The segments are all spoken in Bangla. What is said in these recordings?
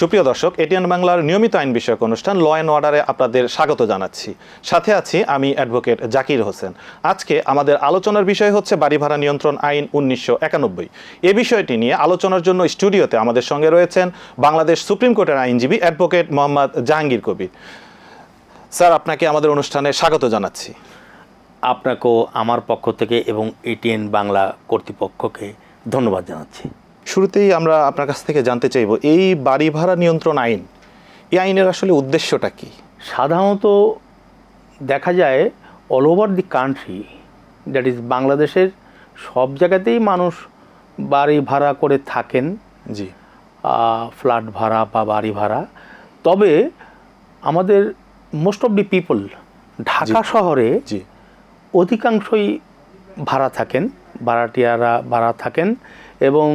সুপ্রিয় দর্শক এটিএন বাংলার নিয়মিত আইন বিষয়ক অনুষ্ঠান ল অ্যান্ড অর্ডারে আপনাদের স্বাগত জানাচ্ছি সাথে আছি আমি অ্যাডভোকেট জাকির হোসেন আজকে আমাদের আলোচনার বিষয় হচ্ছে বাড়ি ভাড়া নিয়ন্ত্রণ আইন উনিশশো একানব্বই এ বিষয়টি নিয়ে আলোচনার জন্য স্টুডিওতে আমাদের সঙ্গে রয়েছেন বাংলাদেশ সুপ্রিম কোর্টের আইনজীবী অ্যাডভোকেট মোহাম্মদ জাহাঙ্গীর কবির স্যার আপনাকে আমাদের অনুষ্ঠানে স্বাগত জানাচ্ছি আপনাকেও আমার পক্ষ থেকে এবং এটিএন বাংলা কর্তৃপক্ষকে ধন্যবাদ জানাচ্ছি শুরুতেই আমরা আপনার কাছ থেকে জানতে চাইব এই বাড়ি ভাড়া নিয়ন্ত্রণ আইন এই আইনের আসলে উদ্দেশ্যটা কি সাধারণত দেখা যায় all over the country that is বাংলাদেশের সব জায়গাতেই মানুষ বাড়ি ভাড়া করে থাকেন জি ফ্ল্যাট ভাড়া বা বাড়ি ভাড়া তবে আমাদের most of the people Dhaka শহরে অধিকাংশই ভাড়া থাকেন ভাড়াটিয়ারা ভাড়া থাকেন এবং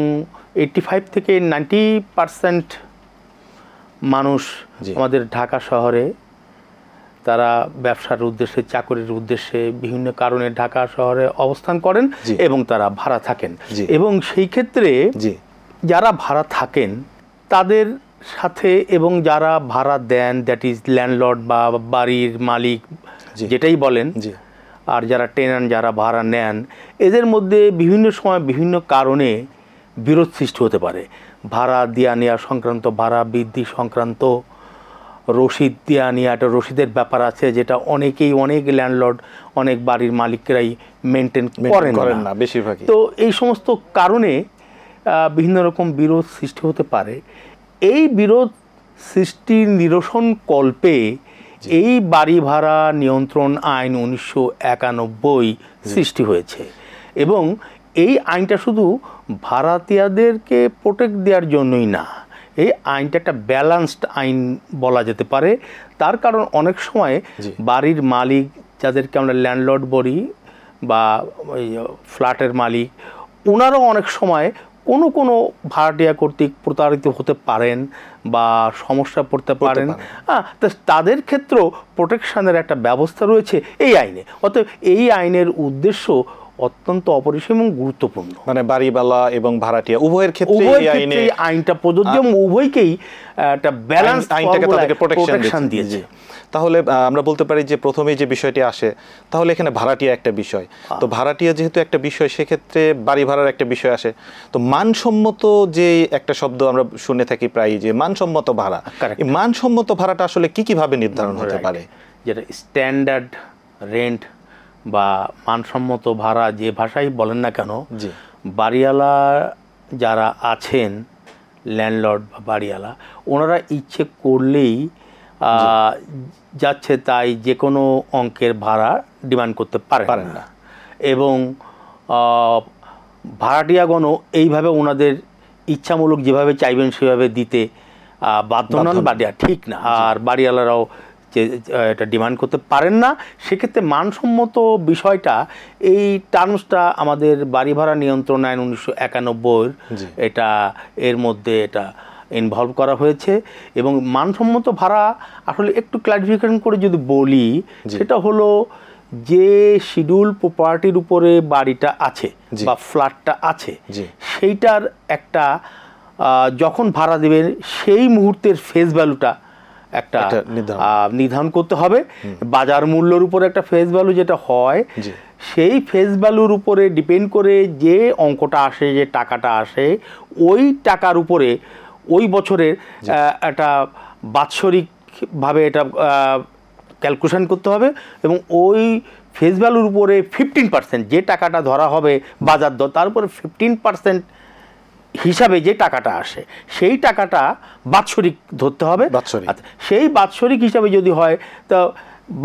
এইটটি ফাইভ থেকে নাইনটি পারসেন্ট মানুষ আমাদের ঢাকা শহরে তারা ব্যবসার উদ্দেশ্যে চাকরির উদ্দেশ্যে বিভিন্ন কারণে ঢাকা শহরে অবস্থান করেন এবং তারা ভাড়া থাকেন এবং সেই ক্ষেত্রে যারা ভাড়া থাকেন তাদের সাথে এবং যারা ভাড়া দেন দ্যাট ইজ ল্যান্ডলর্ড বা বাড়ির মালিক যেটাই বলেন আর যারা টেনান যারা ভাড়া নেন এদের মধ্যে বিভিন্ন সময় বিভিন্ন কারণে বিরোধ সৃষ্টি হতে পারে ভাড়া দেওয়া নেওয়া সংক্রান্ত ভাড়া বৃদ্ধি সংক্রান্ত রসিদ দেওয়া নেওয়া একটা রসিদের ব্যাপার আছে যেটা অনেকেই অনেক ল্যান্ডলর্ড অনেক বাড়ির মালিকরাই মেনটেন করেন না বেশিরভাগ তো এই সমস্ত কারণে বিভিন্ন রকম বিরোধ সৃষ্টি হতে পারে এই বিরোধ সৃষ্টির নিরসন কল্পে এই বাড়ি ভাড়া নিয়ন্ত্রণ আইন উনিশশো একানব্বই সৃষ্টি হয়েছে এবং এই আইনটা শুধু ভারতীয়দেরকে প্রোটেক্ট দেওয়ার জন্যই না এই আইনটা একটা ব্যালান্সড আইন বলা যেতে পারে তার কারণ অনেক সময় বাড়ির মালিক যাদেরকে আমরা ল্যান্ডলর্ড বলি বা ওই ফ্ল্যাটের মালিক ওনারও অনেক সময় কোনো কোনো ভাড়াটিয়া কর্তৃক প্রতারিত হতে পারেন বা সমস্যা পড়তে পারেন হ্যাঁ তো তাদের ক্ষেত্রেও প্রোটেকশানের একটা ব্যবস্থা রয়েছে এই আইনে অতএব এই আইনের উদ্দেশ্য অত্যন্ত অপরিসীম এবং গুরুত্বপূর্ণ মানে বাড়িওয়ালা এবং ভাড়াটিয়া উভয়ের ক্ষেত্রে আইনটা প্রযোজ্য এবং উভয়কেই একটা ব্যালেন্স আইনটাকে তাদেরকে প্রোটেকশন দিয়েছে তাহলে আমরা বলতে পারি যে প্রথমেই যে বিষয়টি আসে তাহলে এখানে ভাড়াটিয়া একটা বিষয় তো ভাড়াটিয়া যেহেতু একটা বিষয় সেক্ষেত্রে বাড়ি ভাড়ার একটা বিষয় আসে তো মানসম্মত যে একটা শব্দ আমরা শুনে থাকি প্রায় যে মানসম্মত ভাড়া মানসম্মত ভাড়াটা আসলে কি কিভাবে নির্ধারণ হতে পারে যেটা স্ট্যান্ডার্ড রেন্ট বা মানসম্মত ভাড়া যে ভাষাই বলেন না কেন বাড়িওয়ালা যারা আছেন ল্যান্ডলর্ড বা বাড়িওয়ালা ওনারা ইচ্ছে করলেই যাচ্ছে তাই যে কোনো অঙ্কের ভাড়া ডিমান্ড করতে পারেন না এবং ভাড়াটিয়াগণও এইভাবে ওনাদের ইচ্ছামূলক যেভাবে চাইবেন সেভাবে দিতে বাধ্য নন বাড়িয়া ঠিক না আর বাড়িওয়ালারাও যে এটা ডিমান্ড করতে পারেন না সেক্ষেত্রে মানসম্মত বিষয়টা এই টার্মসটা আমাদের বাড়ি ভাড়া নিয়ন্ত্রণ আইন উনিশশো একানব্বইয়ের এটা এর মধ্যে এটা ইনভলভ করা হয়েছে এবং মানসম্মত ভাড়া আসলে একটু ক্লারিফিকেশন করে যদি বলি সেটা হলো যে শিডিউল প্রপার্টির উপরে বাড়িটা আছে বা ফ্ল্যাটটা আছে সেইটার একটা যখন ভাড়া দেবেন সেই মুহূর্তের ফেস ভ্যালুটা একটা নির্ধারণ করতে হবে বাজার মূল্যর উপর একটা ফেস ভ্যালু যেটা হয় সেই ফেস ভ্যালুর উপরে ডিপেন্ড করে যে অঙ্কটা আসে যে টাকাটা আসে ওই টাকার উপরে ওই বছরের একটা বাৎসরিকভাবে এটা ক্যালকুলেশন করতে হবে এবং ওই ফেস ভ্যালুর উপরে ফিফটিন পার্সেন্ট যে টাকাটা ধরা হবে বাজার দর তার উপরে ফিফটিন পার্সেন্ট হিসাবে যে টাকাটা আসে সেই টাকাটা বাৎসরিক ধরতে হবে আচ্ছা, সেই বাৎসরিক হিসাবে যদি হয় তো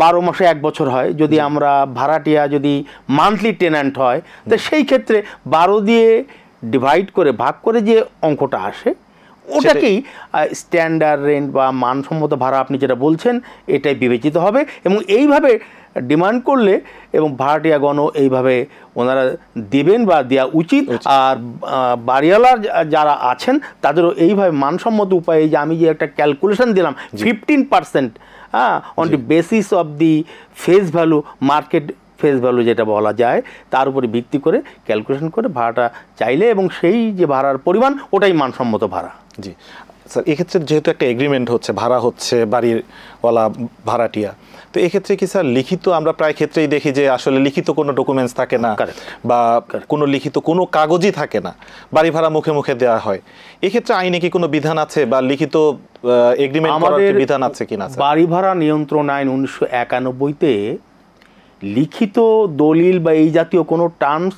বারো মাসে এক বছর হয় যদি আমরা ভাড়াটিয়া যদি মান্থলি টেন্যান্ট হয় তো সেই ক্ষেত্রে বারো দিয়ে ডিভাইড করে ভাগ করে যে অঙ্কটা আসে ওটাকেই স্ট্যান্ডার্ড রেন্ট বা মানসম্মত ভাড়া আপনি যেটা বলছেন এটাই বিবেচিত হবে এবং এইভাবে ডিমান্ড করলে এবং ভাড়াটিয়া গণ এইভাবে ওনারা দেবেন বা দেওয়া উচিত আর বাড়িওয়ালার যারা আছেন তাদেরও এইভাবে মানসম্মত উপায়ে যে আমি যে একটা ক্যালকুলেশন দিলাম ফিফটিন পার্সেন্ট হ্যাঁ on the basis of the face value market face value যেটা বলা যায় তার উপরে ভিত্তি করে ক্যালকুলেশন করে ভাড়াটা চাইলে এবং সেই যে ভাড়ার পরিমাণ ওটাই মানসম্মত ভাড়া জি স্যার এক্ষেত্রে যেহেতু একটা এগ্রিমেন্ট হচ্ছে ভাড়া হচ্ছে বাড়ির ওলা ভাড়াটিয়া তো এক্ষেত্রে কি স্যার লিখিত আমরা প্রায় ক্ষেত্রেই দেখি যে আসলে লিখিত কোনো ডকুমেন্টস থাকে না বা কোনো লিখিত কোনো কাগজই থাকে না বাড়ি ভাড়া মুখে মুখে দেওয়া হয় এক্ষেত্রে আইনে কি কোনো বিধান আছে বা লিখিত এগ্রিমেন্ট করার বিধান আছে কিনা বাড়ি ভাড়া নিয়ন্ত্রণ আইন উনিশশো একানব্বইতে লিখিত দলিল বা এই জাতীয় কোনো টার্মস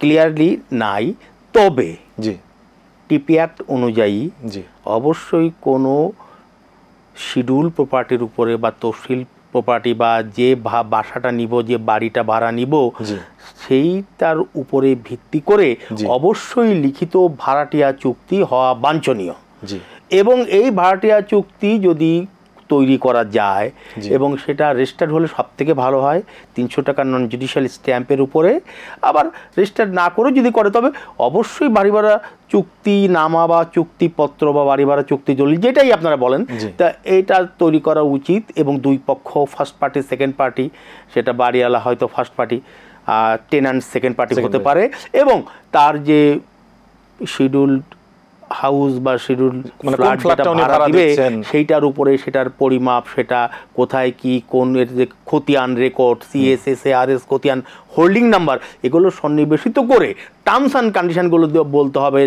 ক্লিয়ারলি নাই তবে জি টিপিয়াট অনুযায়ী অবশ্যই কোনো শিডিউল প্রপার্টির উপরে বা তফসিল প্রপার্টি বা যে বাসাটা নিব যে বাড়িটা ভাড়া নিব সেইটার উপরে ভিত্তি করে অবশ্যই লিখিত ভাড়াটিয়া চুক্তি হওয়া বাঞ্ছনীয় এবং এই ভাড়াটিয়া চুক্তি যদি তৈরি করা যায় এবং সেটা রেজিস্টার্ড হলে সব থেকে ভালো হয় তিনশো টাকার নন জুডিশিয়াল স্ট্যাম্পের উপরে আবার রেজিস্টার্ড না করে যদি করে তবে অবশ্যই বাড়ি ভাড়া চুক্তি নামা বা চুক্তিপত্র বা বাড়ি ভাড়া চুক্তি জলি যেটাই আপনারা বলেন তা এটা তৈরি করা উচিত এবং দুই পক্ষ ফার্স্ট পার্টি সেকেন্ড পার্টি সেটা বাড়িওয়ালা হয়তো first party tenant second party হতে পারে এবং তার যে শিডিউল হাউস বা শিডিউল মানে সেইটার উপরে সেটার পরিমাপ সেটা কোথায় কি কোন এর যে খতিয়ান রেকর্ড সিএসএস আর এস খতিয়ান হোল্ডিং নাম্বার এগুলো সন্নিবেশিত করে টার্মস অ্যান্ড কন্ডিশনগুলো বলতে হবে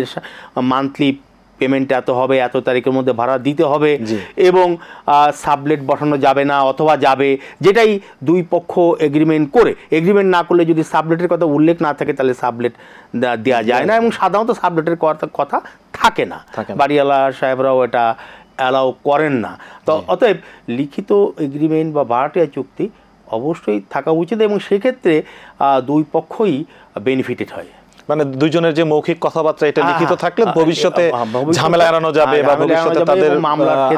মান্থলি পেমেন্ট এত হবে এত তারিখের মধ্যে ভাড়া দিতে হবে এবং সাবলেট বসানো যাবে না অথবা যাবে যেটাই দুই পক্ষ এগ্রিমেন্ট করে এগ্রিমেন্ট না করলে যদি সাবলেটের কথা উল্লেখ না থাকে তাহলে সাবলেট দেওয়া যায় না এবং সাধারণত সাবলেটের কথা থাকে না বাড়িওয়ালা সাহেবরাও এটা অ্যালাউ করেন না তো অতএব লিখিত এগ্রিমেন্ট বা ভাড়াটিয়া চুক্তি অবশ্যই থাকা উচিত এবং সেক্ষেত্রে দুই পক্ষই বেনিফিটেড হয় মানে দুজনের যে মৌখিক কথাবার্তা এটা লিখিত থাকলে ভবিষ্যতে ঝামেলা এড়ানো যাবে বা ভবিষ্যতে তাদের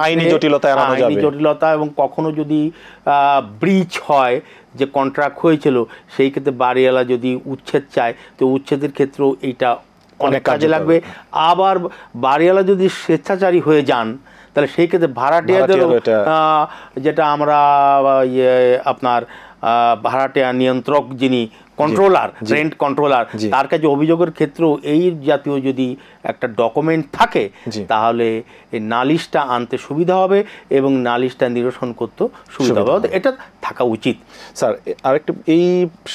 আইনি জটিলতা এড়ানো যাবে আইনি জটিলতা এবং কখনো যদি ব্রিচ হয় যে কন্ট্রাক্ট হয়েছিল সেই ক্ষেত্রে বাড়িওয়ালা যদি উচ্ছেদ চায় তো উচ্ছেদের ক্ষেত্রেও এইটা অনেক কাজে লাগবে আবার বাড়িওয়ালা যদি স্বেচ্ছাচারী হয়ে যান তাহলে সেই ক্ষেত্রে ভাড়াটিয়াদের যেটা আমরা ইয়ে, আপনার ভাড়াটিয়া নিয়ন্ত্রক যিনি কন্ট্রোলার রেন্ট কন্ট্রোলার তার কাছে অভিযোগের ক্ষেত্রেও এই জাতীয় যদি একটা ডকুমেন্ট থাকে তাহলে নালিশটা আনতে সুবিধা হবে এবং নালিশটা নিরসন করতে সুবিধা হবে এটা থাকা উচিত স্যার আরেকটা এই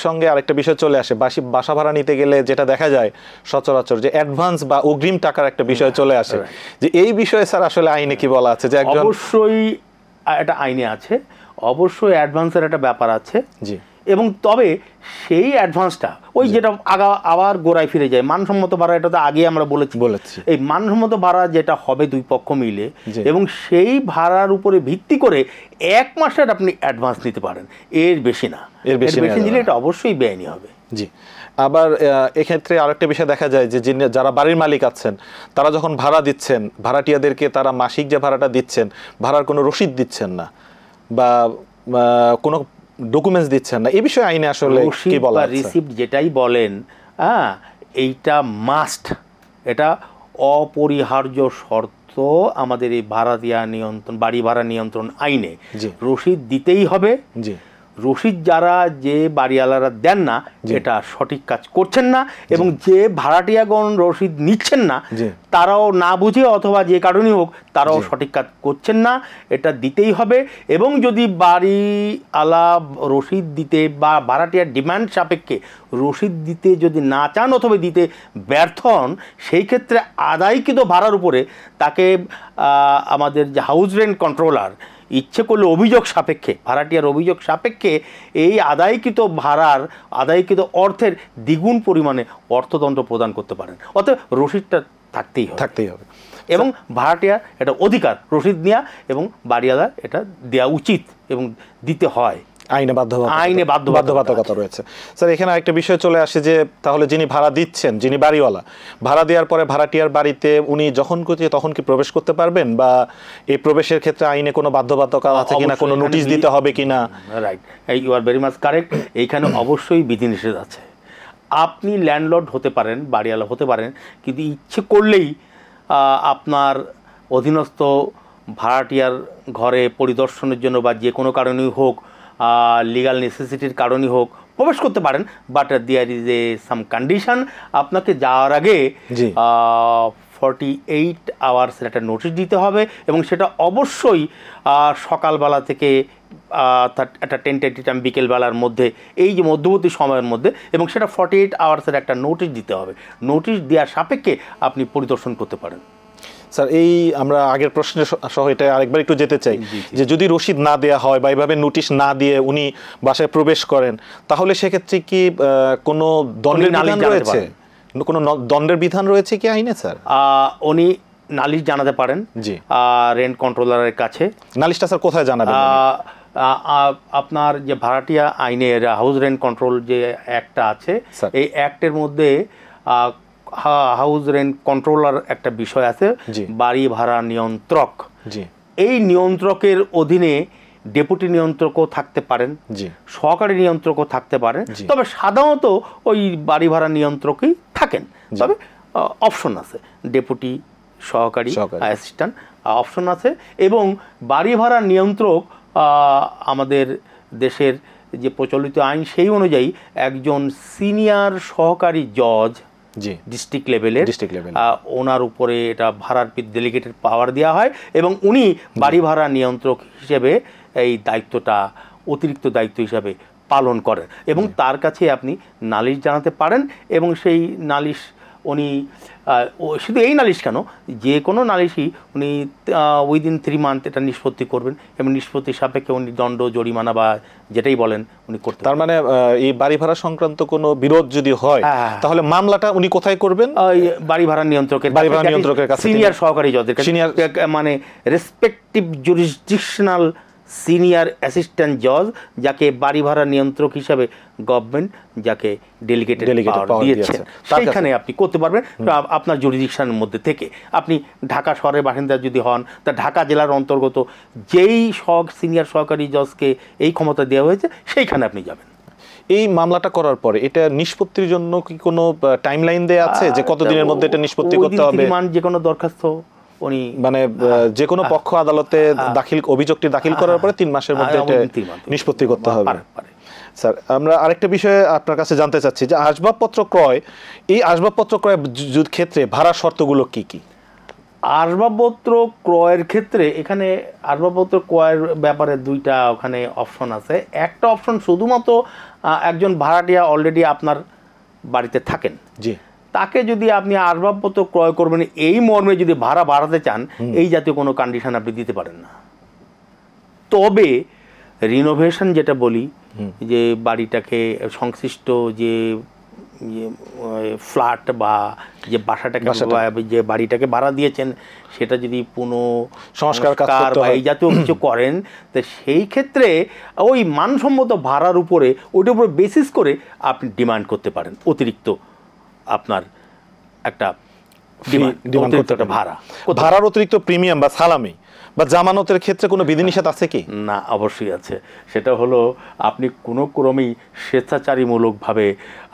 সঙ্গে আরেকটা বিষয় চলে আসে বাসি বাসা ভাড়া নিতে গেলে যেটা দেখা যায় সচরাচর যে অ্যাডভান্স বা অগ্রিম টাকার একটা বিষয় চলে আসে যে এই বিষয়ে স্যার আসলে আইনে কি বলা আছে যে একজন অবশ্যই এটা আইনে আছে অবশ্যই অ্যাডভান্সের একটা ব্যাপার আছে জি এবং তবে সেই অ্যাডভান্সটা ওই যেটা আগা আবার গোড়ায় ফিরে যায় মানসম্মত ভাড়া এটা তো আগে আমরা বলেছি বলেছি এই মানসম্মত ভাড়া যেটা হবে দুই পক্ষ মিলে এবং সেই ভাড়ার উপরে ভিত্তি করে এক মাসের আপনি অ্যাডভান্স নিতে পারেন এর বেশি না এর বেশি নিলে এটা অবশ্যই ব্যয়নি হবে জি আবার এক্ষেত্রে আরেকটা বিষয় দেখা যায় যে যিনি যারা বাড়ির মালিক আছেন তারা যখন ভাড়া দিচ্ছেন ভাড়াটিয়াদেরকে তারা মাসিক যে ভাড়াটা দিচ্ছেন ভাড়ার কোনো রসিদ দিচ্ছেন না বা কোনো ডকুমেন্টস দিচ্ছেন না এই বিষয়ে আইনে আসলে কি বলা রিসিপ্ট যেটাই বলেন হ্যাঁ এইটা মাস্ট এটা অপরিহার্য শর্ত আমাদের এই ভাড়া দেওয়া নিয়ন্ত্রণ বাড়ি ভাড়া নিয়ন্ত্রণ আইনে রসিদ দিতেই হবে জি রসিদ যারা যে বাড়িওয়ালারা দেন না যেটা সঠিক কাজ করছেন না এবং যে ভাড়াটিয়াগণ রসিদ নিচ্ছেন না তারাও না বুঝে অথবা যে কারণেই হোক তারাও সঠিক কাজ করছেন না এটা দিতেই হবে এবং যদি বাড়িওয়ালা রসিদ দিতে বা ভাড়াটিয়ার ডিমান্ড সাপেক্ষে রসিদ দিতে যদি না চান অথবা দিতে ব্যর্থ হন সেই ক্ষেত্রে আদায়কৃত ভাড়ার উপরে তাকে আমাদের যে হাউস রেন্ট কন্ট্রোলার ইচ্ছে করলে অভিযোগ সাপেক্ষে ভাড়াটিয়ার অভিযোগ সাপেক্ষে এই আদায়কৃত ভাড়ার আদায়কৃত অর্থের দ্বিগুণ পরিমাণে অর্থদণ্ড প্রদান করতে পারেন অতএব রসিদটা থাকতেই হবে থাকতেই হবে এবং ভাড়াটিয়া এটা অধিকার রসিদ নেওয়া এবং বাড়িওয়ালার এটা দেওয়া উচিত এবং দিতে হয় আইনে আইনে বাধ্যবাধকতা রয়েছে স্যার এখানে একটা বিষয় চলে আসে যে তাহলে যিনি ভাড়া দিচ্ছেন যিনি বাড়িওয়ালা ভাড়া দেওয়ার পরে ভাড়াটিয়ার বাড়িতে উনি যখন খুঁজে তখন কি প্রবেশ করতে পারবেন বা এই প্রবেশের ক্ষেত্রে আইনে কোনো বাধ্যবাধকতা আছে কিনা কোনো নোটিশ দিতে হবে কিনা right you are very much correct এইখানে অবশ্যই বিধিনিষেধ আছে আপনি ল্যান্ডলর্ড হতে পারেন বাড়িওয়ালা হতে পারেন কিন্তু ইচ্ছে করলেই আপনার অধীনস্থ ভাড়াটিয়ার ঘরে পরিদর্শনের জন্য বা যে কোনো কারণেই হোক লিগাল নেসেসিটির কারণই হোক প্রবেশ করতে পারেন but there is a some condition আপনাকে যাওয়ার আগে ফর্টি এইট আওয়ার্সের একটা নোটিশ দিতে হবে এবং সেটা অবশ্যই সকালবেলা থেকে একটা টেন টেন্টি টাইম বিকেলবেলার মধ্যে এই যে মধ্যবর্তী সময়ের মধ্যে এবং সেটা ফর্টি এইট আওয়ার্সের একটা নোটিশ দিতে হবে নোটিশ দেওয়ার সাপেক্ষে আপনি পরিদর্শন করতে পারেন স্যার এই আমরা আগের প্রশ্নের সহ এটা আরেকবার একটু যেতে চাই যে যদি রশিদ না দেয়া হয় বা এইভাবে নোটিশ না দিয়ে উনি বাসায় প্রবেশ করেন তাহলে সেক্ষেত্রে কি কোনো দণ্ডের বিধান রয়েছে কোনো দণ্ডের বিধান রয়েছে কি আইনে স্যার উনি নালিশ জানাতে পারেন জি রেন্ট কন্ট্রোলারের কাছে নালিশটা স্যার কোথায় জানাবেন আপনার যে ভাড়াটিয়া আইনের হাউস রেন্ট কন্ট্রোল যে অ্যাক্টটা আছে এই অ্যাক্টের মধ্যে হাউস রেন্ট কন্ট্রোলার একটা বিষয় আছে বাড়ি ভাড়া নিয়ন্ত্রক এই নিয়ন্ত্রকের অধীনে ডেপুটি নিয়ন্ত্রকও থাকতে পারেন সহকারী নিয়ন্ত্রকও থাকতে পারেন তবে সাধারণত ওই বাড়ি ভাড়া নিয়ন্ত্রকই থাকেন তবে অপশন আছে ডেপুটি সহকারী অ্যাসিস্ট্যান্ট অপশন আছে এবং বাড়ি ভাড়া নিয়ন্ত্রক আমাদের দেশের যে প্রচলিত আইন সেই অনুযায়ী একজন সিনিয়র সহকারী জজ জি ডিস্ট্রিক্ট লেভেলের ডিস্ট্রিক্ট লেভেল ওনার উপরে এটা ভাড়ার ডেলিগেটের পাওয়ার দেওয়া হয় এবং উনি বাড়ি ভাড়া নিয়ন্ত্রক হিসেবে এই দায়িত্বটা অতিরিক্ত দায়িত্ব হিসাবে পালন করেন এবং তার কাছে আপনি নালিশ জানাতে পারেন এবং সেই নালিশ উনি শুধু এই নালিশ কেন যে কোনো নালিশই উনি উইদিন থ্রি মান্থ এটা নিষ্পত্তি করবেন এবং নিষ্পত্তির সাপেক্ষে উনি দণ্ড জরিমানা বা যেটাই বলেন উনি করতে তার মানে এই বাড়ি ভাড়া সংক্রান্ত কোনো বিরোধ যদি হয় হ্যাঁ, হ্যাঁ, হ্যাঁ। তাহলে মামলাটা উনি কোথায় করবেন বাড়ি ভাড়া নিয়ন্ত্রকের বাড়ি ভাড়া নিয়ন্ত্রকের কাছে সিনিয়র সহকারী জজের সিনিয়র মানে রেসপেক্টিভ জুরিসডিকশনাল সিনিয়র অ্যাসিস্ট্যান্ট জজ যাকে বাড়ি ভাড়া নিয়ন্ত্রক হিসাবে গভর্নমেন্ট যাকে ডেলিগেটেড পাওয়ার সেইখানে আপনি করতে পারবেন আপনার জুরিডিকশনের মধ্যে থেকে আপনি ঢাকা শহরের বাসিন্দা যদি হন তা ঢাকা জেলার অন্তর্গত যেই সহ সিনিয়র সহকারী জজকে এই ক্ষমতা দেওয়া হয়েছে সেইখানে আপনি যাবেন এই মামলাটা করার পরে এটা নিষ্পত্তির জন্য কি কোনো টাইমলাইন দেয়া আছে যে কতদিনের মধ্যে এটা নিষ্পত্তি করতে হবে মান যে কোনো দরখাস্ত উনি মানে যে কোনো পক্ষ আদালতে দাখিল অভিযোগটি দাখিল করার পরে তিন মাসের মধ্যে নিষ্পত্তি করতে হবে স্যার আমরা আরেকটা বিষয়ে আপনার কাছে জানতে চাচ্ছি যে আসবাবপত্র ক্রয় এই আসবাবপত্র ক্রয় ক্ষেত্রে ভাড়া শর্তগুলো কি কি আসবাবপত্র ক্রয়ের ক্ষেত্রে এখানে আসবাবপত্র ক্রয়ের ব্যাপারে দুইটা ওখানে অপশন আছে একটা অপশন শুধুমাত্র একজন ভাড়াটিয়া অলরেডি আপনার বাড়িতে থাকেন জি তাকে যদি আপনি আসবাবপত্র ক্রয় করবেন এই মর্মে যদি ভাড়া বাড়াতে চান এই জাতীয় কোনো কন্ডিশন আপনি দিতে পারেন না তবে রিনোভেশন যেটা বলি যে বাড়িটাকে সংশ্লিষ্ট যে ফ্ল্যাট বা যে বাসাটাকে যে বাড়িটাকে ভাড়া দিয়েছেন সেটা যদি পুনঃ সংস্কার বা এই জাতীয় কিছু করেন তো সেই ক্ষেত্রে ওই মানসম্মত ভাড়ার উপরে ওইটার উপরে বেসিস করে আপনি ডিমান্ড করতে পারেন অতিরিক্ত আপনার একটা একটা ভাড়া ভাড়ার অতিরিক্ত প্রিমিয়াম বা সালামি বা জামানতের ক্ষেত্রে কোনো বিধিনিষেধ আছে কি না অবশ্যই আছে সেটা হলো আপনি কোনো ক্রমেই স্বেচ্ছাচারীমূলকভাবে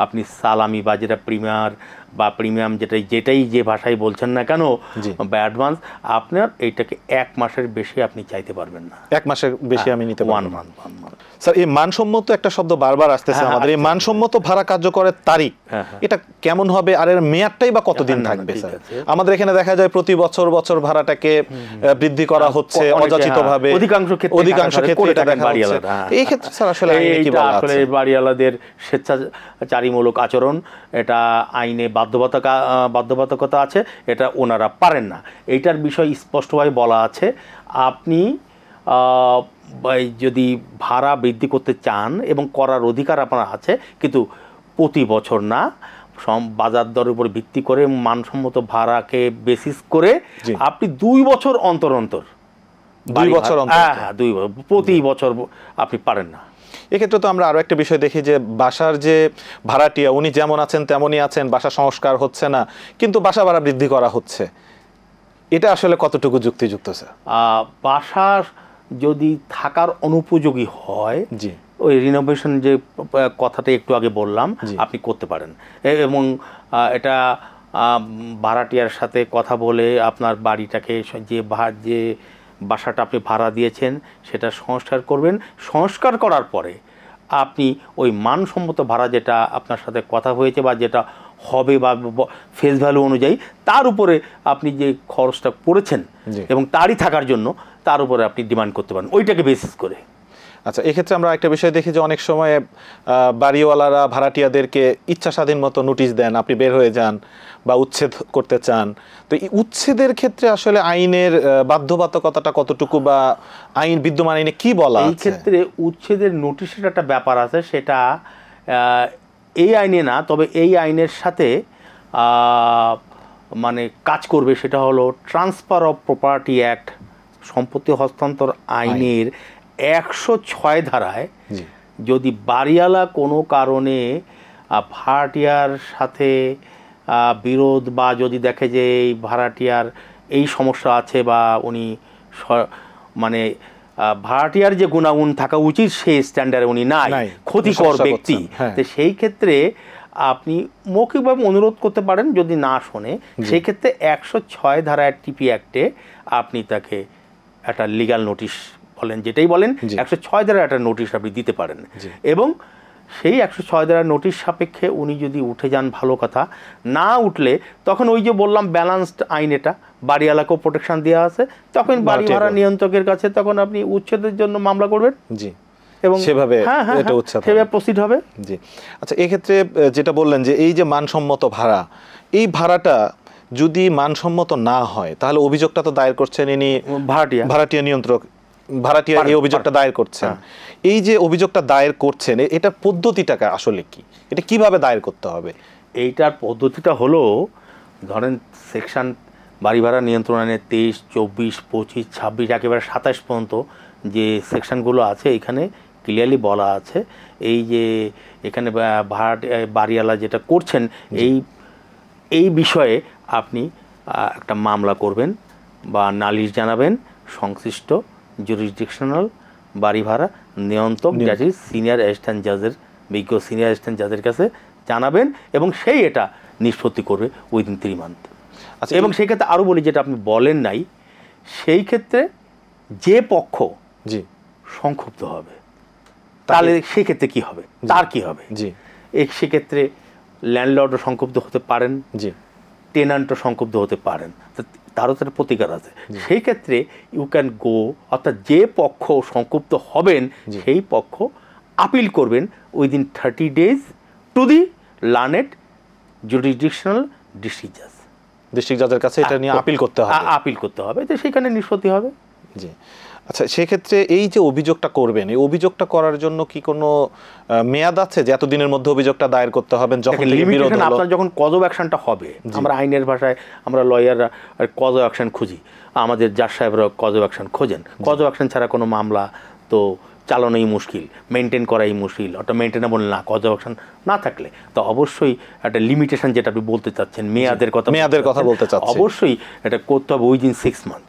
আপনি সালামি বা যেটা প্রিমিয়ার বা প্রিমিয়াম যেটাই যেটাই যে ভাষায় বলছেন না কেন বা অ্যাডভান্স আপনার এইটাকে এক মাসের বেশি আপনি চাইতে পারবেন না এক মাসের বেশি আমি নিতে one month one month sir এই মানসম্মত একটা শব্দ বারবার আসতেছে হ্যাঁ, হ্যাঁ, আমাদের এই মানসম্মত ভাড়া কার্যকরের তারিখ হ্যাঁ, এটা কেমন হবে আর এর মেয়াদটাই বা কতদিন থাকবে স্যার আমাদের এখানে দেখা যায় প্রতি বছর বছর ভাড়াটাকে বৃদ্ধি করা হচ্ছে অযাচিতভাবে অধিকাংশ ক্ষেত্রে অধিকাংশ ক্ষেত্রে এটা দেখা যাচ্ছে এই ক্ষেত্রে স্যার আসলে এই বাড়িওয়ালাদের স্বেচ্ছাচারী গাদ্দারিমূলক আচরণ এটা আইনে বাধ্যবাধকা বাধ্যবাধকতা আছে এটা ওনারা পারেন না এইটার বিষয় স্পষ্টভাবে বলা আছে আপনি যদি ভাড়া বৃদ্ধি করতে চান এবং করার অধিকার আপনার আছে কিন্তু প্রতি বছর না বাজার দরের উপর ভিত্তি করে মানসম্মত ভাড়াকে বেসিস করে আপনি দুই বছর অন্তর অন্তর দুই বছর হ্যাঁ হ্যাঁ দুই বছর প্রতি বছর আপনি পারেন না এক্ষেত্রে তো আমরা আরও একটা বিষয় দেখি যে বাসার যে ভাড়াটিয়া উনি যেমন আছেন তেমনই আছেন বাসা সংস্কার হচ্ছে না কিন্তু বাসা ভাড়া বৃদ্ধি করা হচ্ছে এটা আসলে কতটুকু যুক্তিযুক্ত স্যার বাসার যদি থাকার অনুপযোগী হয় জি ওই রিনোভেশন যে কথাটা একটু আগে বললাম আপনি করতে পারেন এবং এটা ভাড়াটিয়ার সাথে কথা বলে আপনার বাড়িটাকে যে যে বাসাটা আপনি ভাড়া দিয়েছেন সেটা সংস্কার করবেন সংস্কার করার পরে আপনি ওই মানসম্মত ভাড়া যেটা আপনার সাথে কথা হয়েছে বা যেটা হবে বা ফেস ভ্যালু অনুযায়ী তার উপরে আপনি যে খরচটা পড়েছেন এবং তারই থাকার জন্য তার উপরে আপনি ডিমান্ড করতে পারেন ওইটাকে বেসিস করে আচ্ছা এক্ষেত্রে আমরা একটা বিষয় দেখি যে অনেক সময় বাড়িওয়ালারা ভাড়াটিয়াদেরকে ইচ্ছা স্বাধীন মতো নোটিশ দেন আপনি বের হয়ে যান বা উচ্ছেদ করতে চান তো এই উচ্ছেদের ক্ষেত্রে আসলে আইনের বাধ্যবাধকতাটা কতটুকু বা আইন বিদ্যমান আইনে কি বলা এই ক্ষেত্রে উচ্ছেদের নোটিশের একটা ব্যাপার আছে সেটা এই আইনে না তবে এই আইনের সাথে মানে কাজ করবে সেটা হলো ট্রান্সফার অফ প্রপার্টি অ্যাক্ট সম্পত্তি হস্তান্তর আইনের একশো ছয় ধারায় যদি বাড়িয়ালা কোনো কারণে ভাড়াটিয়ার সাথে বিরোধ বা যদি দেখে যে এই ভাড়াটিয়ার এই সমস্যা আছে বা উনি মানে ভাড়াটিয়ার যে গুণাগুণ থাকা উচিত সেই স্ট্যান্ডার্ডে উনি নাই ক্ষতিকর ব্যক্তি হ্যাঁ। তো সেই ক্ষেত্রে আপনি মৌখিকভাবে অনুরোধ করতে পারেন যদি না শোনে সেক্ষেত্রে একশো ছয় ধারা টিপি অ্যাক্টে আপনি তাকে একটা লিগাল নোটিশ বলেন যেটাই বলেন একশো ছয় দ্বারা একটা নোটিশ আপনি দিতে পারেন এবং সেই একশো ছয় দ্বারা নোটিশ সাপেক্ষে উনি যদি উঠে যান ভালো কথা না উঠলে তখন ওই যে বললাম ব্যালান্সড আইন এটা বাড়িওয়ালাকেও প্রোটেকশন দেওয়া আছে তখন বাড়ি ভাড়া নিয়ন্ত্রকের কাছে তখন আপনি উচ্ছেদের জন্য মামলা করবেন জি এবং সেভাবে হ্যাঁ, হ্যাঁ, এটা হ্যাঁ, উচ্ছেদ সেভাবে প্রসিড হবে জি আচ্ছা এক্ষেত্রে যেটা বললেন যে এই যে মানসম্মত ভাড়া এই ভাড়াটা যদি মানসম্মত না হয় তাহলে অভিযোগটা তো দায়ের করছেন ইনি ভাড়াটিয়া ভাড়াটিয়া নিয়ন্ত্রক ভাড়াটিয়া এই অভিযোগটা দায়ের করছেন হ্যাঁ। এই যে অভিযোগটা দায়ের করছেন এটা পদ্ধতিটাকে আসলে কি এটা কিভাবে দায়ের করতে হবে এইটার পদ্ধতিটা হলো ধরেন সেকশন বাড়ি ভাড়া নিয়ন্ত্রণ আইনে তেইশ চব্বিশ পঁচিশ ছাব্বিশ একেবারে সাতাশ পর্যন্ত যে সেকশনগুলো আছে এখানে ক্লিয়ারলি বলা আছে এই যে এখানে ভাড়া বাড়িওয়ালা যেটা করছেন এই এই বিষয়ে আপনি একটা মামলা করবেন বা নালিশ জানাবেন সংশ্লিষ্ট জুরিসডিকশনাল বাড়ি ভাড়া নিয়ন্ত্রক জাজের সিনিয়র অ্যাসিস্ট্যান্ট জাজের বিজ্ঞ সিনিয়র অ্যাসিস্ট্যান্ট জাজের কাছে জানাবেন এবং সেই এটা নিষ্পত্তি করবে উইদিন থ্রি মান্থ আচ্ছা এবং সেই ক্ষেত্রে আরও বলি যেটা আপনি বলেন নাই সেই ক্ষেত্রে যে পক্ষ জি সংক্ষুব্ধ হবে তাহলে সেক্ষেত্রে কি হবে তার কি হবে জি সেক্ষেত্রে ল্যান্ডলর্ডও সংক্ষুব্ধ হতে পারেন জি টেনান্ট সংক্ষুব্ধ হতে পারেন তারও তার প্রতিকার আছে সেই ক্ষেত্রে ইউ ক্যান গো অর্থাৎ যে পক্ষ সংক্ষুব্ধ হবেন সেই পক্ষ আপিল করবেন within thirty days to the learned jurisdictional district জাজ ডিস্ট্রিক্ট জাজের কাছে এটা নিয়ে আপিল করতে হবে আপিল করতে হবে তো সেখানে নিষ্পত্তি হবে জি আচ্ছা সেক্ষেত্রে এই যে অভিযোগটা করবেন এই অভিযোগটা করার জন্য কি কোনো মেয়াদ আছে যে এতদিনের মধ্যে অভিযোগটা দায়ের করতে হবে আপনার যখন কজ অ্যাকশনটা হবে আমরা আইনের ভাষায় আমরা লয়াররা কজ অ্যাকশন খুঁজি আমাদের জাজ সাহেবরা কজ অ্যাকশন খোঁজেন কজ অ্যাকশন ছাড়া কোনো মামলা তো চালানোই মুশকিল মেনটেন করাই মুশকিল অর্থাৎ মেনটেনেবল না কজ অ্যাকশন না থাকলে তো অবশ্যই একটা লিমিটেশন যেটা আপনি বলতে চাচ্ছেন মেয়াদের কথা মেয়াদের কথা বলতে চাচ্ছেন অবশ্যই এটা করতে হবে উইদিন সিক্স মান্থ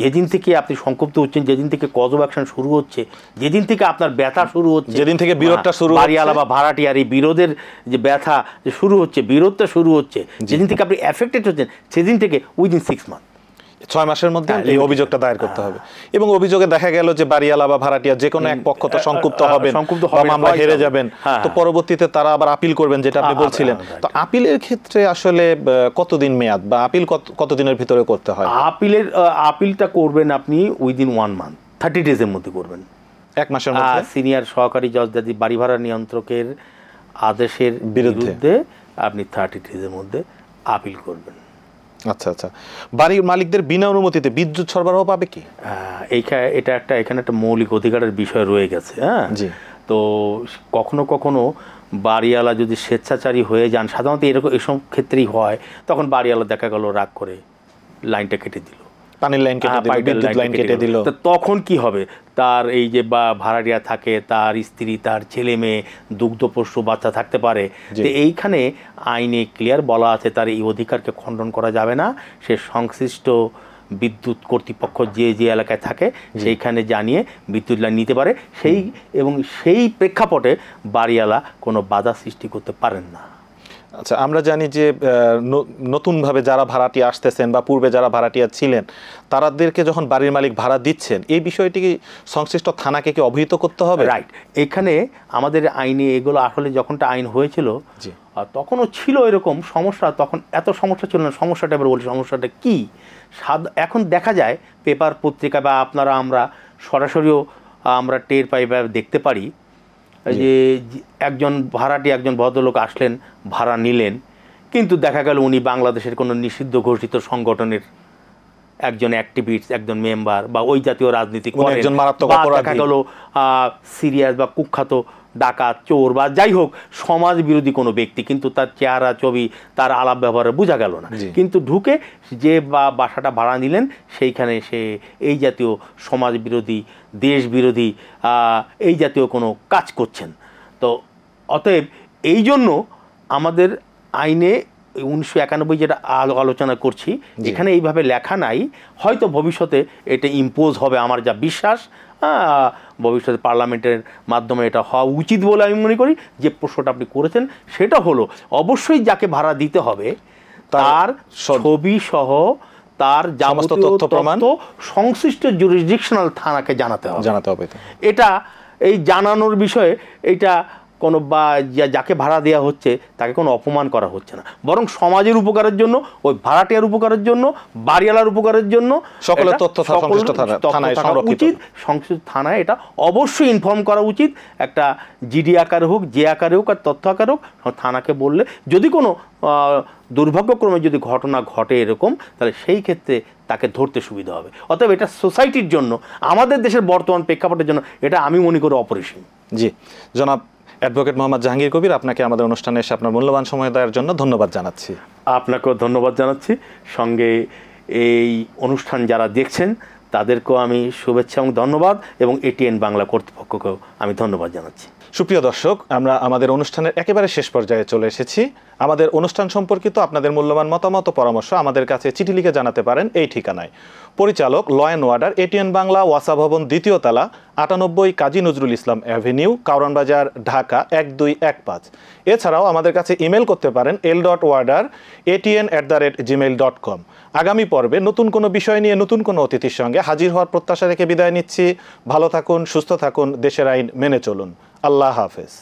যেদিন থেকে আপনি সংক্ষুব্ধ হচ্ছেন যেদিন থেকে কজব অ্যাকশন শুরু হচ্ছে যেদিন থেকে আপনার ব্যথা শুরু হচ্ছে যেদিন থেকে বিরোধটা শুরু বাড়িওয়ালা বা আর এই বিরোধের যে ব্যথা যে শুরু হচ্ছে বিরোধটা শুরু হচ্ছে যেদিন থেকে আপনি অ্যাফেক্টেড হচ্ছেন সেদিন থেকে উইদিন সিক্স মান্থ ছয় মাসের মধ্যে হ্যাঁ, এই অভিযোগটা দায়ের করতে হ্যাঁ। হবে এবং অভিযোগে দেখা গেল যে বাড়িয়ালা বা ভাড়াটিয়া যে কোনো এক পক্ষ তো সংক্ষুপ্ত হবে মামলা হেরে যাবেন হ্যাঁ, তো পরবর্তীতে তারা আবার আপিল করবেন যেটা আপনি বলছিলেন তো আপিলের ক্ষেত্রে আসলে কতদিন মেয়াদ বা আপিল কতদিনের ভিতরে করতে হয় আপিলের আপিলটা করবেন আপনি উইদিন ওয়ান মান্থ থার্টি ডেজের মধ্যে করবেন এক মাসের মধ্যে সিনিয়র সহকারী জজ যদি বাড়ি ভাড়া নিয়ন্ত্রকের আদেশের বিরুদ্ধে আপনি থার্টি ডেজের মধ্যে আপিল করবেন আচ্ছা আচ্ছা বাড়ির মালিকদের বিনা অনুমতিতে বিদ্যুৎ সরবরাহ পাবে কি এইখানে এটা একটা এখানে একটা মৌলিক অধিকারের বিষয় রয়ে গেছে হ্যাঁ জি তো কখনো কখনো বাড়িওয়ালা যদি স্বেচ্ছাচারী হয়ে যান সাধারণত এরকম এসব ক্ষেত্রেই হয় তখন বাড়িওয়ালা দেখা গেল রাগ করে লাইনটা কেটে দিল পানির লাইন বিদ্যুৎ লাইন কেটে দিল তখন কি হবে তার এই যে বা ভাড়াটিয়া থাকে তার স্ত্রী তার ছেলে মেয়ে দুগ্ধপশু বাচ্চা থাকতে পারে যে এইখানে আইনে ক্লিয়ার বলা আছে তার এই অধিকারকে খণ্ডন করা যাবে না সে সংশ্লিষ্ট বিদ্যুৎ কর্তৃপক্ষ যে যে এলাকায় থাকে সেইখানে জানিয়ে বিদ্যুৎ লাইন নিতে পারে সেই এবং সেই প্রেক্ষাপটে বাড়িওয়ালা কোনো বাধা সৃষ্টি করতে পারেন না আচ্ছা আমরা জানি যে নতুনভাবে যারা ভাড়াটি আসতেছেন বা পূর্বে যারা ভাড়াটিয়া ছিলেন তারাদেরকে যখন বাড়ির মালিক ভাড়া দিচ্ছেন এই বিষয়টি কি সংশ্লিষ্ট থানাকে কি অবহিত করতে হবে রাইট এখানে আমাদের আইনে এগুলো আসলে যখনটা আইন হয়েছিল তখনও ছিল এরকম সমস্যা তখন এত সমস্যা ছিল না সমস্যাটা এবার বলি সমস্যাটা কী এখন দেখা যায় পেপার পত্রিকা বা আপনারা আমরা সরাসরিও আমরা টের পাই বা দেখতে পারি যে একজন ভাড়াটি একজন ভদ্রলোক আসলেন ভাড়া নিলেন কিন্তু দেখা গেল উনি বাংলাদেশের কোনো নিষিদ্ধ ঘোষিত সংগঠনের একজন অ্যাক্টিভিস্ট একজন মেম্বার বা ওই জাতীয় রাজনীতি দেখা গেল সিরিয়াস বা কুখ্যাত ডাকাত চোর বা যাই হোক সমাজ বিরোধী কোনো ব্যক্তি কিন্তু তার চেহারা ছবি তার আলাপ ব্যবহারে বোঝা গেল না কিন্তু ঢুকে যে বা বাসাটা ভাড়া নিলেন সেইখানে সে এই জাতীয় সমাজ বিরোধী দেশ বিরোধী এই জাতীয় কোনো কাজ করছেন তো অতএব এই জন্য আমাদের আইনে উনিশশো একানব্বই যেটা আলোচনা করছি এখানে এইভাবে লেখা নাই হয়তো ভবিষ্যতে এটা ইম্পোজ হবে আমার যা বিশ্বাস হ্যাঁ, ভবিষ্যতে পার্লামেন্টের মাধ্যমে এটা হওয়া উচিত বলে আমি মনে করি যে প্রশ্নটা আপনি করেছেন সেটা হলো অবশ্যই যাকে ভাড়া দিতে হবে তার ছবি সহ তার যাবতীয় তথ্য প্রমাণ সংশ্লিষ্ট জুরিসডিকশনাল থানাকে জানাতে হবে জানাতে হবে এটা এই জানানোর বিষয়ে এটা কোনো বা যাকে ভাড়া দেওয়া হচ্ছে তাকে কোনো অপমান করা হচ্ছে না বরং সমাজের উপকারের জন্য ওই ভাড়াটিয়ার উপকারের জন্য বাড়িওয়ালার উপকারের জন্য সকলের তথ্য উচিত সংশ্লিষ্ট থানায় এটা অবশ্যই ইনফর্ম করা উচিত একটা জিডি আকারে হোক যে আকারে হোক আর তথ্য আকারে হোক থানাকে বললে যদি কোনো দুর্ভাগ্যক্রমে যদি ঘটনা ঘটে এরকম তাহলে সেই ক্ষেত্রে তাকে ধরতে সুবিধা হবে অতএব এটা সোসাইটির জন্য আমাদের দেশের বর্তমান প্রেক্ষাপটের জন্য এটা আমি মনে করি অপরিসীম জি জনাব অ্যাডভোকেট মোহাম্মদ জাহাঙ্গীর কবির আপনাকে আমাদের অনুষ্ঠানে এসে আপনার মূল্যবান সময় দেওয়ার জন্য ধন্যবাদ জানাচ্ছি আপনাকেও ধন্যবাদ জানাচ্ছি সঙ্গে এই অনুষ্ঠান যারা দেখছেন তাদেরকেও আমি শুভেচ্ছা এবং ধন্যবাদ এবং এটিএন বাংলা কর্তৃপক্ষকেও আমি ধন্যবাদ জানাচ্ছি সুপ্রিয় দর্শক আমরা আমাদের অনুষ্ঠানের একেবারে শেষ পর্যায়ে চলে এসেছি আমাদের অনুষ্ঠান সম্পর্কিত আপনাদের মূল্যবান মতামত পরামর্শ আমাদের কাছে চিঠি লিখে জানাতে পারেন এই ঠিকানায় পরিচালক লয়েন ওয়ার্ডার এটিএন বাংলা ওয়াসা ভবন দ্বিতীয় তালা আটানব্বই কাজী নজরুল ইসলাম অ্যাভিনিউ কাউরানবাজার ঢাকা এক দুই এক পাঁচ এছাড়াও আমাদের কাছে ইমেল করতে পারেন L dot order ATN at the rate Gmail dot com আগামী পর্বে নতুন কোনো বিষয় নিয়ে নতুন কোনো অতিথির সঙ্গে হাজির হওয়ার প্রত্যাশা রেখে বিদায় নিচ্ছি ভালো থাকুন সুস্থ থাকুন দেশের আইন মেনে চলুন আল্লাহ হাফেজ